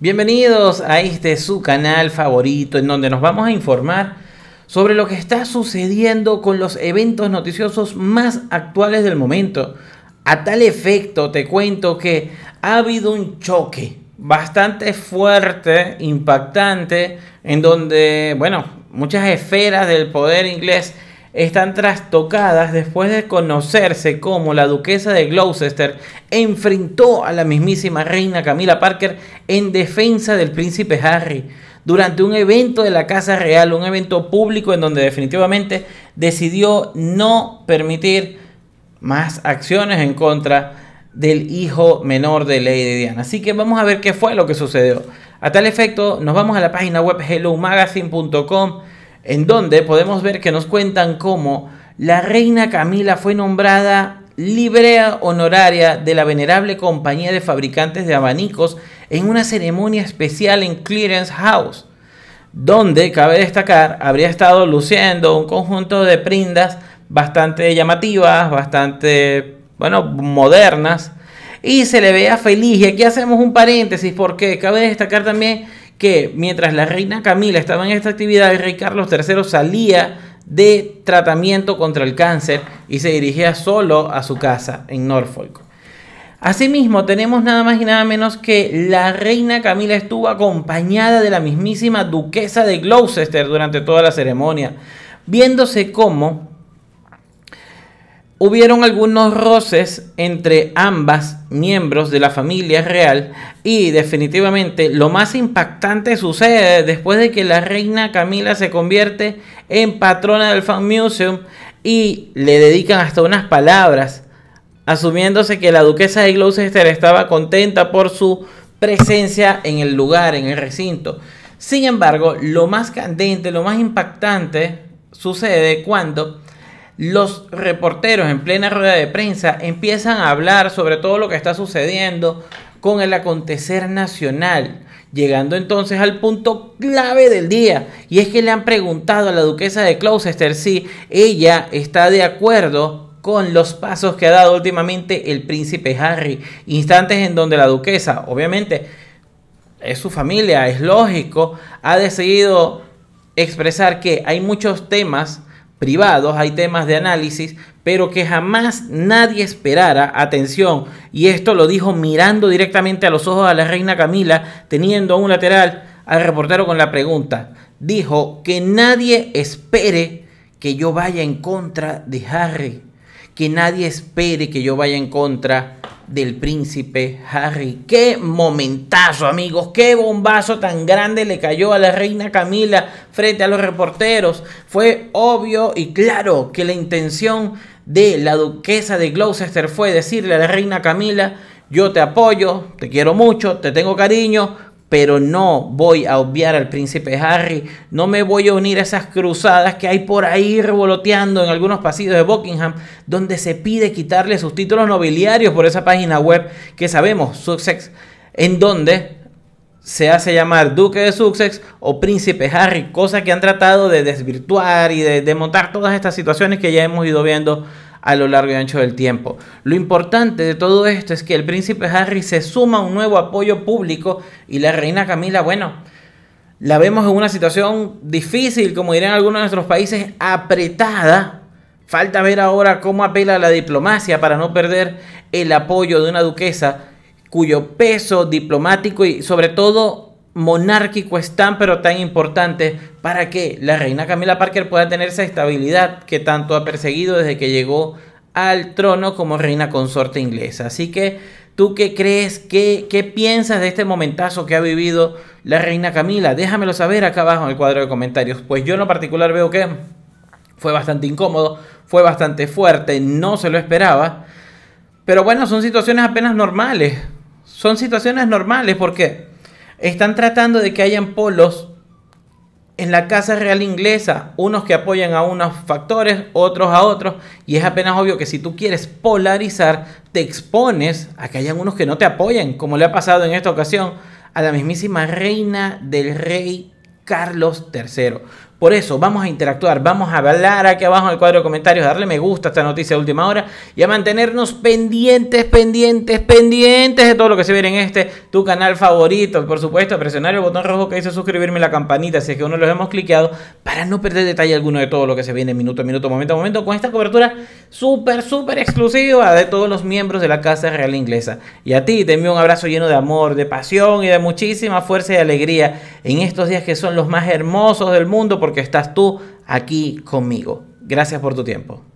Bienvenidos a este su canal favorito en donde nos vamos a informar sobre lo que está sucediendo con los eventos noticiosos más actuales del momento. A tal efecto te cuento que ha habido un choque bastante fuerte, impactante, en donde, bueno, muchas esferas del poder inglés están trastocadas después de conocerse cómo la duquesa de Gloucester enfrentó a la mismísima reina Camila Parker en defensa del príncipe Harry durante un evento de la Casa Real, un evento público en donde definitivamente decidió no permitir más acciones en contra del hijo menor de Lady Diana. Así que vamos a ver qué fue lo que sucedió. A tal efecto, nos vamos a la página web hellomagazine.com en donde podemos ver que nos cuentan cómo la reina Camila fue nombrada librea honoraria de la venerable compañía de fabricantes de abanicos en una ceremonia especial en Clearance House, donde, cabe destacar, habría estado luciendo un conjunto de prendas bastante llamativas, bastante, bueno, modernas, y se le vea feliz. Y aquí hacemos un paréntesis porque cabe destacar también que mientras la reina Camila estaba en esta actividad, el rey Carlos III salía de tratamiento contra el cáncer y se dirigía solo a su casa en Norfolk. Asimismo, tenemos nada más y nada menos que la reina Camila estuvo acompañada de la mismísima duquesa de Gloucester durante toda la ceremonia, viéndose cómo Hubieron algunos roces entre ambas miembros de la familia real y definitivamente lo más impactante sucede después de que la reina Camila se convierte en patrona del Fan Museum y le dedican hasta unas palabras, asumiéndose que la duquesa de Gloucester estaba contenta por su presencia en el lugar, en el recinto. Sin embargo, lo más candente, lo más impactante sucede cuando los reporteros en plena rueda de prensa empiezan a hablar sobre todo lo que está sucediendo con el acontecer nacional, llegando entonces al punto clave del día, y es que le han preguntado a la duquesa de Gloucester si ella está de acuerdo con los pasos que ha dado últimamente el príncipe Harry, instantes en donde la duquesa, obviamente, es su familia, es lógico, ha decidido expresar que hay muchos temas privados, hay temas de análisis, pero que jamás nadie esperara atención. Y esto lo dijo mirando directamente a los ojos a la reina Camila, teniendo a un lateral al reportero con la pregunta. Dijo que nadie espere que yo vaya en contra de Harry, que nadie espere que yo vaya en contra del príncipe Harry. Qué momentazo, amigos, qué bombazo tan grande le cayó a la reina Camila frente a los reporteros. Fue obvio y claro que la intención de la duquesa de Gloucester fue decirle a la reina Camila, yo te apoyo, te quiero mucho, te tengo cariño, pero no voy a obviar al príncipe Harry, no me voy a unir a esas cruzadas que hay por ahí revoloteando en algunos pasillos de Buckingham, donde se pide quitarle sus títulos nobiliarios por esa página web que sabemos, Sussex, en donde se hace llamar Duque de Sussex o Príncipe Harry, cosa que han tratado de desvirtuar y de, de todas estas situaciones que ya hemos ido viendo a lo largo y ancho del tiempo. Lo importante de todo esto es que el príncipe Harry se suma a un nuevo apoyo público y la reina Camila, bueno, la vemos en una situación difícil, como dirían algunos de nuestros países, apretada. Falta ver ahora cómo apela a la diplomacia para no perder el apoyo de una duquesa cuyo peso diplomático y sobre todo monárquico es tan pero tan importante para que la reina Camila Parker pueda tener esa estabilidad que tanto ha perseguido desde que llegó al trono como reina consorte inglesa. Así que, ¿tú qué crees? ¿Qué, piensas de este momentazo que ha vivido la reina Camila? Déjamelo saber acá abajo en el cuadro de comentarios. Pues yo en lo particular veo que fue bastante incómodo, fue bastante fuerte, no se lo esperaba. Pero bueno, son situaciones apenas normales. Son situaciones normales porque están tratando de que hayan polos en la Casa Real Inglesa, unos que apoyan a unos factores, otros a otros, y es apenas obvio que si tú quieres polarizar, te expones a que hayan unos que no te apoyen, como le ha pasado en esta ocasión a la mismísima reina del rey Carlos III. Por eso, vamos a interactuar, vamos a hablar aquí abajo en el cuadro de comentarios, darle me gusta a esta noticia de última hora y a mantenernos pendientes, pendientes, pendientes de todo lo que se viene en este, tu canal favorito. Por supuesto, presionar el botón rojo que dice suscribirme y la campanita, si es que uno los hemos cliqueado, para no perder detalle alguno de todo lo que se viene minuto a minuto, momento a momento, con esta cobertura súper, súper exclusiva de todos los miembros de la Casa Real Inglesa. Y a ti te envío un abrazo lleno de amor, de pasión y de muchísima fuerza y alegría en estos días que son los más hermosos del mundo porque estás tú aquí conmigo. Gracias por tu tiempo.